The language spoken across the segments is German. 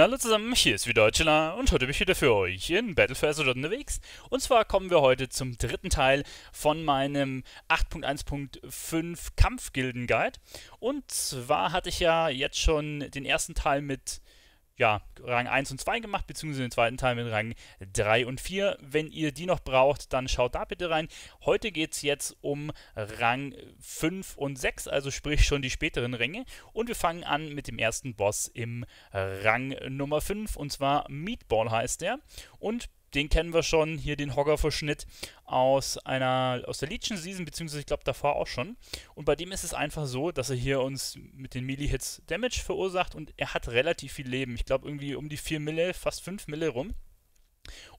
Hallo zusammen, hier ist wieder Deutschler und heute bin ich wieder für euch in Battle for Azeroth unterwegs. Und zwar kommen wir heute zum dritten Teil von meinem 8.1.5 Kampfgilden Guide. Und zwar hatte ich ja jetzt schon den ersten Teil mit ja, Rang 1 und 2 gemacht, beziehungsweise den zweiten Teil mit Rang 3 und 4. Wenn ihr die noch braucht, dann schaut da bitte rein. Heute geht es jetzt um Rang 5 und 6, also sprich schon die späteren Ränge. Und wir fangen an mit dem ersten Boss im Rang Nummer 5, und zwar Meatball heißt der. Und den kennen wir schon, hier den Hogger-Verschnitt aus einer, aus der Legion Season, beziehungsweise ich glaube davor auch schon. Und bei dem ist es einfach so, dass er hier uns mit den Melee-Hits Damage verursacht und er hat relativ viel Leben. Ich glaube irgendwie um die 4 Mille, fast 5 Mille rum.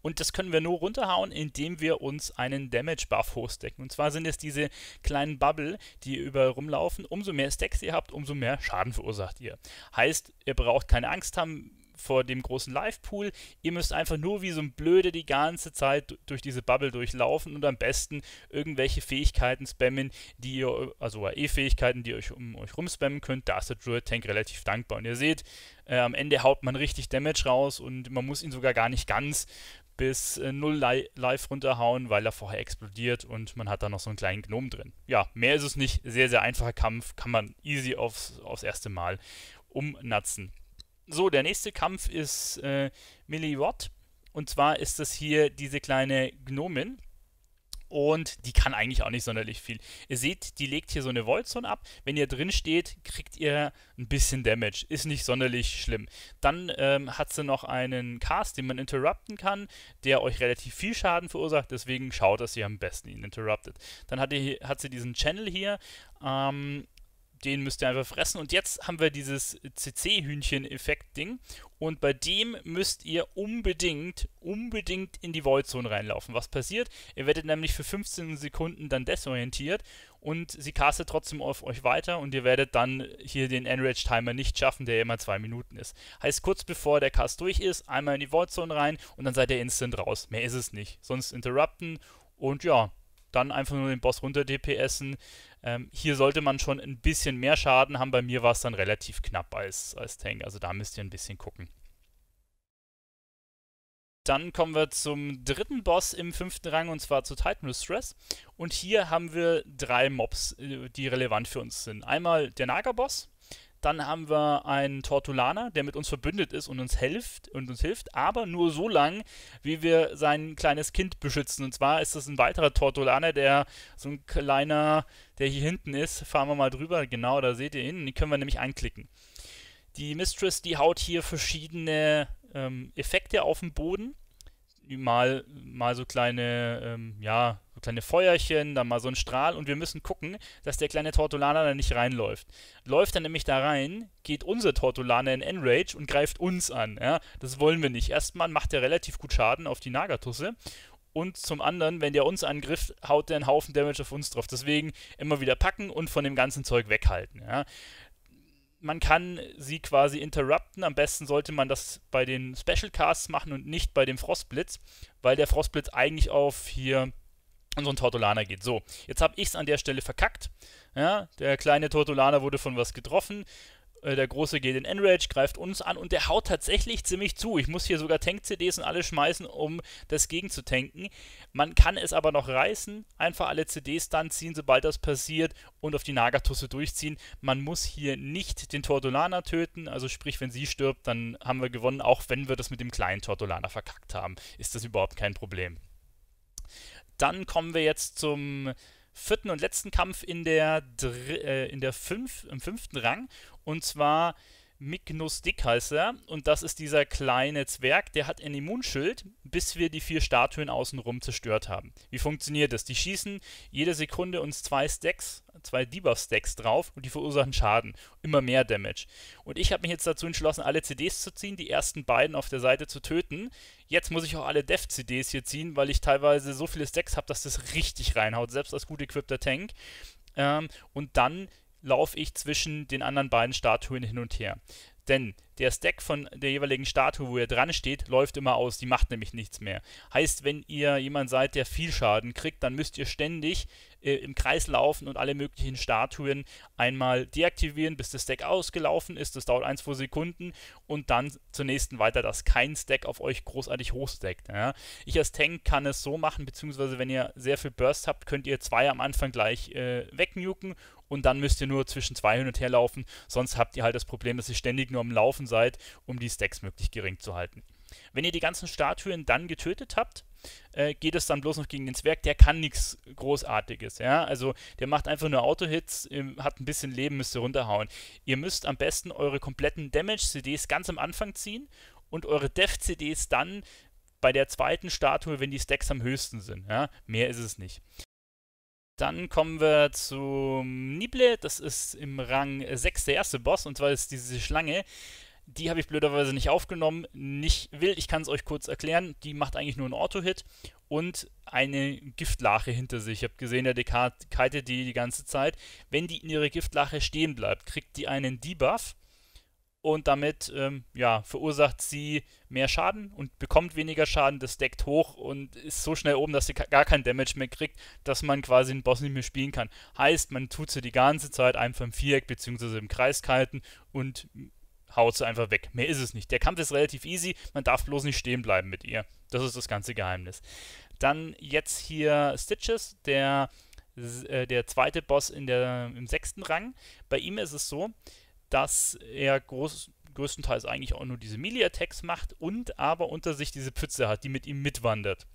Und das können wir nur runterhauen, indem wir uns einen Damage-Buff hochstecken. Und zwar sind es diese kleinen Bubble, die überall rumlaufen. Umso mehr Stacks ihr habt, umso mehr Schaden verursacht ihr. Heißt, ihr braucht keine Angst haben, vor dem großen Live-Pool. Ihr müsst einfach nur wie so ein Blöde die ganze Zeit durch diese Bubble durchlaufen und am besten irgendwelche Fähigkeiten spammen, die ihr, also AE-Fähigkeiten, die ihr euch um euch rumspammen könnt. Da ist der Druid-Tank relativ dankbar. Und ihr seht, äh, am Ende haut man richtig Damage raus und man muss ihn sogar gar nicht ganz bis äh, 0 li live runterhauen, weil er vorher explodiert und man hat da noch so einen kleinen Gnom drin. Ja, mehr ist es nicht. Sehr, sehr einfacher Kampf. Kann man easy aufs, aufs erste Mal umnatzen. So, der nächste Kampf ist äh, Millie Watt. Und zwar ist das hier diese kleine Gnomin. Und die kann eigentlich auch nicht sonderlich viel. Ihr seht, die legt hier so eine Voltzone ab. Wenn ihr drin steht, kriegt ihr ein bisschen Damage. Ist nicht sonderlich schlimm. Dann ähm, hat sie noch einen Cast, den man interrupten kann, der euch relativ viel Schaden verursacht. Deswegen schaut, dass ihr am besten ihn interruptet. Dann hat, ihr, hat sie diesen Channel hier. Ähm, den müsst ihr einfach fressen. Und jetzt haben wir dieses CC-Hühnchen-Effekt-Ding. Und bei dem müsst ihr unbedingt, unbedingt in die Void-Zone reinlaufen. Was passiert? Ihr werdet nämlich für 15 Sekunden dann desorientiert und sie castet trotzdem auf euch weiter und ihr werdet dann hier den Enrage-Timer nicht schaffen, der immer 2 Minuten ist. Heißt, kurz bevor der Cast durch ist, einmal in die Void-Zone rein und dann seid ihr instant raus. Mehr ist es nicht. Sonst interrupten und ja, dann einfach nur den Boss runter DPSen. Ähm, hier sollte man schon ein bisschen mehr Schaden haben. Bei mir war es dann relativ knapp als, als Tank. Also da müsst ihr ein bisschen gucken. Dann kommen wir zum dritten Boss im fünften Rang und zwar zu Titan Stress. Und hier haben wir drei Mobs, äh, die relevant für uns sind. Einmal der Naga-Boss, dann haben wir einen Tortulaner, der mit uns verbündet ist und uns hilft und uns hilft, aber nur so lang, wie wir sein kleines Kind beschützen. Und zwar ist das ein weiterer Tortulaner, der so ein kleiner, der hier hinten ist. Fahren wir mal drüber, genau, da seht ihr ihn. Die können wir nämlich anklicken. Die Mistress, die haut hier verschiedene ähm, Effekte auf den Boden. Mal, mal so kleine, ähm, ja, kleine Feuerchen, dann mal so ein Strahl und wir müssen gucken, dass der kleine Tortolana da nicht reinläuft. Läuft er nämlich da rein, geht unser Tortolana in Enrage und greift uns an. Ja? Das wollen wir nicht. Erstmal macht er relativ gut Schaden auf die Nagatusse und zum anderen, wenn der uns angriff, haut der einen Haufen Damage auf uns drauf. Deswegen immer wieder packen und von dem ganzen Zeug weghalten. Ja. Man kann sie quasi interrupten. Am besten sollte man das bei den Special Casts machen und nicht bei dem Frostblitz, weil der Frostblitz eigentlich auf hier und so ein Tortolaner geht. So, jetzt habe ich es an der Stelle verkackt. Ja, der kleine Tortolaner wurde von was getroffen. Äh, der große geht in Enrage, greift uns an und der haut tatsächlich ziemlich zu. Ich muss hier sogar Tank-CDs und alles schmeißen, um das gegen zu tanken. Man kann es aber noch reißen, einfach alle CDs dann ziehen, sobald das passiert und auf die Nagatusse durchziehen. Man muss hier nicht den Tortolaner töten, also sprich, wenn sie stirbt, dann haben wir gewonnen, auch wenn wir das mit dem kleinen Tortolaner verkackt haben. Ist das überhaupt kein Problem dann kommen wir jetzt zum vierten und letzten Kampf in der, Dr äh, in der fünf, im fünften Rang. Und zwar Mignus Dick heißt er. Und das ist dieser kleine Zwerg, der hat ein Immunschild, bis wir die vier Statuen außenrum zerstört haben. Wie funktioniert das? Die schießen jede Sekunde uns zwei Stacks zwei Debuff-Stacks drauf und die verursachen Schaden. Immer mehr Damage. Und ich habe mich jetzt dazu entschlossen, alle CDs zu ziehen, die ersten beiden auf der Seite zu töten. Jetzt muss ich auch alle Dev-CDs hier ziehen, weil ich teilweise so viele Stacks habe, dass das richtig reinhaut, selbst als gut equipter Tank. Ähm, und dann laufe ich zwischen den anderen beiden Statuen hin und her. Denn der Stack von der jeweiligen Statue, wo ihr dran steht, läuft immer aus. Die macht nämlich nichts mehr. Heißt, wenn ihr jemand seid, der viel Schaden kriegt, dann müsst ihr ständig äh, im Kreis laufen und alle möglichen Statuen einmal deaktivieren, bis das Stack ausgelaufen ist. Das dauert 1, 2 Sekunden und dann zur nächsten weiter, dass kein Stack auf euch großartig hochstackt. Ja. Ich als Tank kann es so machen, beziehungsweise wenn ihr sehr viel Burst habt, könnt ihr zwei am Anfang gleich äh, wegnuken und dann müsst ihr nur zwischen 200 herlaufen. Sonst habt ihr halt das Problem, dass ihr ständig nur am Laufen seid, um die Stacks möglichst gering zu halten. Wenn ihr die ganzen Statuen dann getötet habt, äh, geht es dann bloß noch gegen den Zwerg. Der kann nichts Großartiges. Ja? Also der macht einfach nur Auto-Hits, ähm, hat ein bisschen Leben, müsst ihr runterhauen. Ihr müsst am besten eure kompletten Damage-CDs ganz am Anfang ziehen und eure Dev-CDs dann bei der zweiten Statue, wenn die Stacks am höchsten sind. Ja? Mehr ist es nicht. Dann kommen wir zum Nible, das ist im Rang 6 der erste Boss, und zwar ist diese Schlange. Die habe ich blöderweise nicht aufgenommen, nicht will, ich kann es euch kurz erklären. Die macht eigentlich nur einen Auto-Hit und eine Giftlache hinter sich. Ich habe gesehen, der Dekat kitet die die ganze Zeit. Wenn die in ihrer Giftlache stehen bleibt, kriegt die einen Debuff und damit ähm, ja, verursacht sie mehr Schaden und bekommt weniger Schaden. Das deckt hoch und ist so schnell oben, dass sie gar kein Damage mehr kriegt, dass man quasi den Boss nicht mehr spielen kann. Heißt, man tut sie die ganze Zeit einfach im Viereck bzw. im Kreis kalten und haut sie einfach weg. Mehr ist es nicht. Der Kampf ist relativ easy, man darf bloß nicht stehen bleiben mit ihr. Das ist das ganze Geheimnis. Dann jetzt hier Stitches, der, äh, der zweite Boss in der, im sechsten Rang. Bei ihm ist es so, dass er groß, größtenteils eigentlich auch nur diese Melee-Attacks macht und aber unter sich diese Pfütze hat, die mit ihm mitwandert.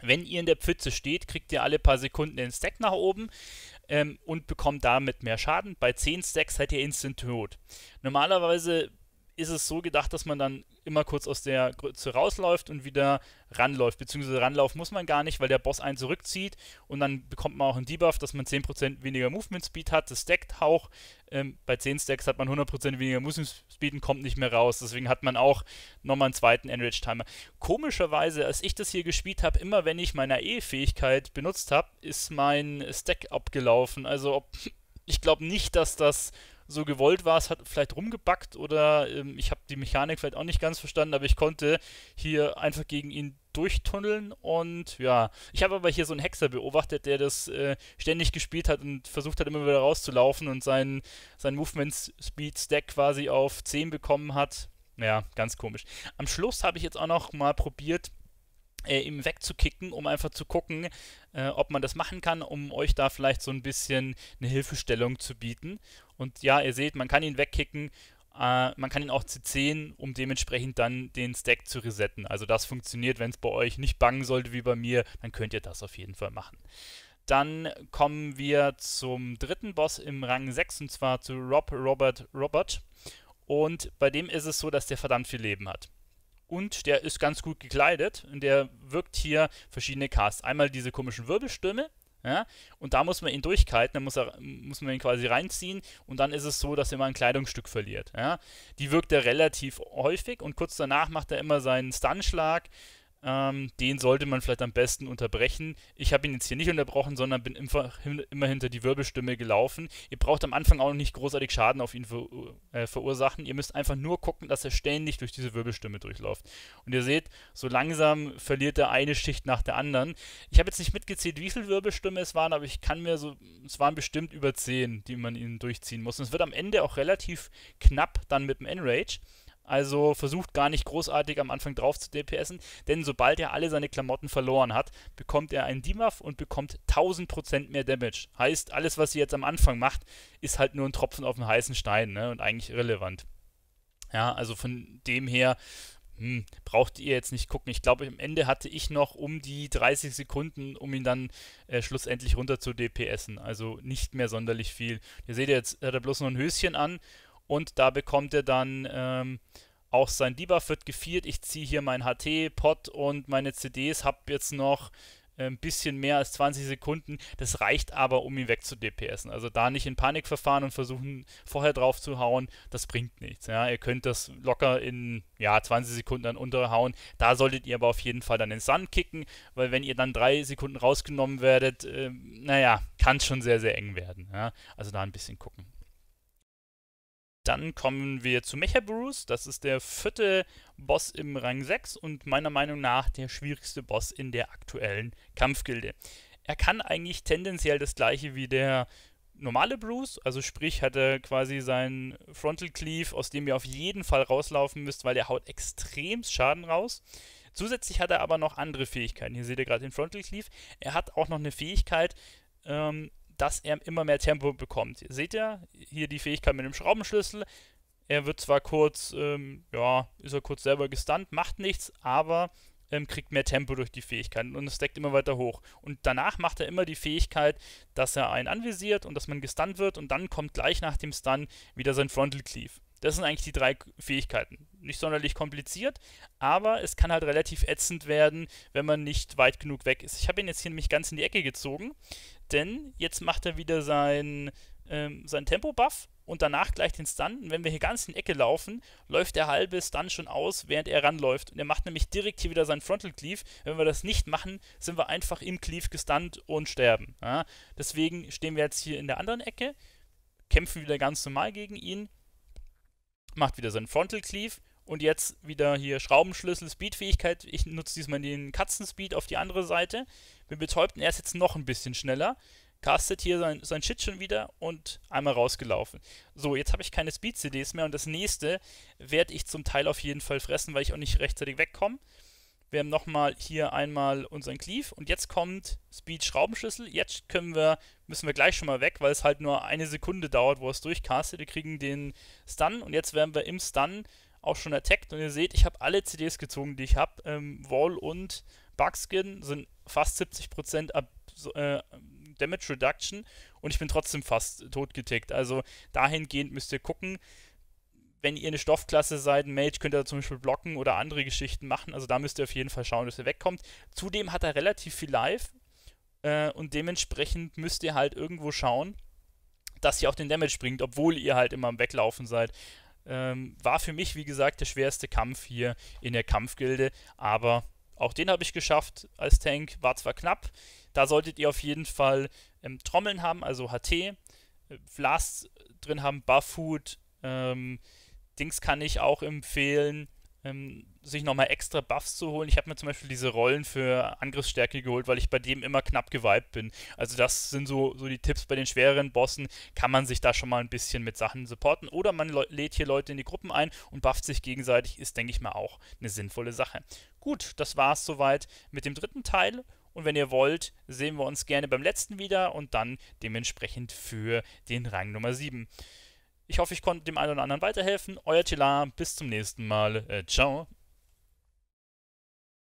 Wenn ihr in der Pfütze steht, kriegt ihr alle paar Sekunden den Stack nach oben ähm, und bekommt damit mehr Schaden. Bei 10 Stacks seid ihr instant tot. Normalerweise ist es so gedacht, dass man dann immer kurz aus der Grütze rausläuft und wieder ranläuft. Beziehungsweise ranlaufen muss man gar nicht, weil der Boss einen zurückzieht und dann bekommt man auch einen Debuff, dass man 10% weniger Movement Speed hat. Das stackt auch. Ähm, bei 10 Stacks hat man 100% weniger Movement Speed und kommt nicht mehr raus. Deswegen hat man auch nochmal einen zweiten Enrage Timer. Komischerweise, als ich das hier gespielt habe, immer wenn ich meine E-Fähigkeit benutzt habe, ist mein Stack abgelaufen. Also ob, ich glaube nicht, dass das so gewollt war. Es hat vielleicht rumgebackt oder ähm, ich habe die Mechanik vielleicht auch nicht ganz verstanden, aber ich konnte hier einfach gegen ihn durchtunneln und ja, ich habe aber hier so einen Hexer beobachtet, der das äh, ständig gespielt hat und versucht hat immer wieder rauszulaufen und sein, seinen Movement Speed Stack quasi auf 10 bekommen hat. Ja, ganz komisch. Am Schluss habe ich jetzt auch noch mal probiert, äh, ihm wegzukicken, um einfach zu gucken, äh, ob man das machen kann, um euch da vielleicht so ein bisschen eine Hilfestellung zu bieten. Und ja, ihr seht, man kann ihn wegkicken, äh, man kann ihn auch CCen, um dementsprechend dann den Stack zu resetten. Also das funktioniert, wenn es bei euch nicht bangen sollte wie bei mir, dann könnt ihr das auf jeden Fall machen. Dann kommen wir zum dritten Boss im Rang 6 und zwar zu Rob Robert Robert. Und bei dem ist es so, dass der verdammt viel Leben hat und der ist ganz gut gekleidet und der wirkt hier verschiedene Casts. Einmal diese komischen Wirbelstürme, ja? Und da muss man ihn durchkalten, da muss, er, muss man ihn quasi reinziehen und dann ist es so, dass er mal ein Kleidungsstück verliert. Ja? Die wirkt er relativ häufig und kurz danach macht er immer seinen Stunschlag, ähm, den sollte man vielleicht am besten unterbrechen. Ich habe ihn jetzt hier nicht unterbrochen, sondern bin immer hinter die Wirbelstimme gelaufen. Ihr braucht am Anfang auch noch nicht großartig Schaden auf ihn ver äh, verursachen. Ihr müsst einfach nur gucken, dass er ständig durch diese Wirbelstimme durchläuft. Und ihr seht, so langsam verliert er eine Schicht nach der anderen. Ich habe jetzt nicht mitgezählt, wie viele Wirbelstimme es waren, aber ich kann mir so, es waren bestimmt über 10, die man ihn durchziehen muss. Und es wird am Ende auch relativ knapp dann mit dem Enrage. Also versucht gar nicht großartig am Anfang drauf zu DPSen, denn sobald er alle seine Klamotten verloren hat, bekommt er einen Debuff und bekommt 1000% mehr Damage. Heißt, alles, was sie jetzt am Anfang macht, ist halt nur ein Tropfen auf den heißen Stein ne? und eigentlich irrelevant. Ja, also von dem her hm, braucht ihr jetzt nicht gucken. Ich glaube, am Ende hatte ich noch um die 30 Sekunden, um ihn dann äh, schlussendlich runter zu DPSen. Also nicht mehr sonderlich viel. Ihr seht jetzt, hat er bloß noch ein Höschen an und da bekommt er dann ähm, auch sein Debuff wird gefiert. Ich ziehe hier mein HT, Pot und meine CDs, habe jetzt noch äh, ein bisschen mehr als 20 Sekunden. Das reicht aber, um ihn weg Also da nicht in Panik verfahren und versuchen, vorher drauf zu hauen, das bringt nichts. Ja, ihr könnt das locker in ja, 20 Sekunden dann unterhauen. Da solltet ihr aber auf jeden Fall dann den Sand kicken, weil wenn ihr dann drei Sekunden rausgenommen werdet, äh, naja, kann es schon sehr, sehr eng werden. Ja? Also da ein bisschen gucken. Dann kommen wir zu Mecha Bruce. Das ist der vierte Boss im Rang 6 und meiner Meinung nach der schwierigste Boss in der aktuellen Kampfgilde. Er kann eigentlich tendenziell das gleiche wie der normale Bruce, also sprich hat er quasi seinen Frontal Cleave, aus dem ihr auf jeden Fall rauslaufen müsst, weil der haut extrem Schaden raus. Zusätzlich hat er aber noch andere Fähigkeiten. Hier seht ihr gerade den Frontal Cleave. Er hat auch noch eine Fähigkeit, ähm, dass er immer mehr Tempo bekommt. Seht ihr hier die Fähigkeit mit dem Schraubenschlüssel? Er wird zwar kurz, ähm, ja, ist er kurz selber gestunt, macht nichts, aber ähm, kriegt mehr Tempo durch die Fähigkeiten und es steckt immer weiter hoch. Und danach macht er immer die Fähigkeit, dass er einen anvisiert und dass man gestunt wird und dann kommt gleich nach dem Stun wieder sein Frontal Cleave. Das sind eigentlich die drei Fähigkeiten. Nicht sonderlich kompliziert, aber es kann halt relativ ätzend werden, wenn man nicht weit genug weg ist. Ich habe ihn jetzt hier nämlich ganz in die Ecke gezogen, denn jetzt macht er wieder seinen ähm, sein Tempo-Buff und danach gleich den Stun. Und wenn wir hier ganz in die Ecke laufen, läuft der halbe Stun schon aus, während er ranläuft. Und er macht nämlich direkt hier wieder seinen Frontal Cleave. Wenn wir das nicht machen, sind wir einfach im Cleave gestunt und sterben. Ja? Deswegen stehen wir jetzt hier in der anderen Ecke, kämpfen wieder ganz normal gegen ihn macht wieder seinen Frontal Cleave und jetzt wieder hier Schraubenschlüssel, Speedfähigkeit. Ich nutze diesmal den Katzenspeed auf die andere Seite. Bin betäubt und er ist jetzt noch ein bisschen schneller. Castet hier sein, sein Shit schon wieder und einmal rausgelaufen. So, jetzt habe ich keine Speed-CDs mehr und das nächste werde ich zum Teil auf jeden Fall fressen, weil ich auch nicht rechtzeitig wegkomme. Wir haben nochmal hier einmal unseren Cleave und jetzt kommt Speed Schraubenschlüssel. Jetzt können wir, müssen wir gleich schon mal weg, weil es halt nur eine Sekunde dauert, wo es durchcastet. Wir kriegen den Stun und jetzt werden wir im Stun auch schon attackt. Und ihr seht, ich habe alle CDs gezogen, die ich habe. Ähm, Wall und Bugskin sind fast 70% ab, äh, Damage Reduction und ich bin trotzdem fast tot getickt. Also dahingehend müsst ihr gucken wenn ihr eine Stoffklasse seid, ein Mage, könnt ihr da zum Beispiel blocken oder andere Geschichten machen. Also da müsst ihr auf jeden Fall schauen, dass ihr wegkommt. Zudem hat er relativ viel Life äh, und dementsprechend müsst ihr halt irgendwo schauen, dass ihr auch den Damage bringt, obwohl ihr halt immer am Weglaufen seid. Ähm, war für mich, wie gesagt, der schwerste Kampf hier in der Kampfgilde, aber auch den habe ich geschafft als Tank. War zwar knapp, da solltet ihr auf jeden Fall ähm, Trommeln haben, also HT, äh, Blast drin haben, Buff Buffhood, ähm, Dings kann ich auch empfehlen, ähm, sich nochmal extra Buffs zu holen. Ich habe mir zum Beispiel diese Rollen für Angriffsstärke geholt, weil ich bei dem immer knapp geweibt bin. Also das sind so, so die Tipps bei den schwereren Bossen. Kann man sich da schon mal ein bisschen mit Sachen supporten. Oder man lädt hier Leute in die Gruppen ein und bufft sich gegenseitig. Ist, denke ich mal, auch eine sinnvolle Sache. Gut, das war es soweit mit dem dritten Teil. Und wenn ihr wollt, sehen wir uns gerne beim letzten wieder und dann dementsprechend für den Rang Nummer 7. Ich hoffe, ich konnte dem einen oder anderen weiterhelfen. Euer Tila, bis zum nächsten Mal. Äh, ciao.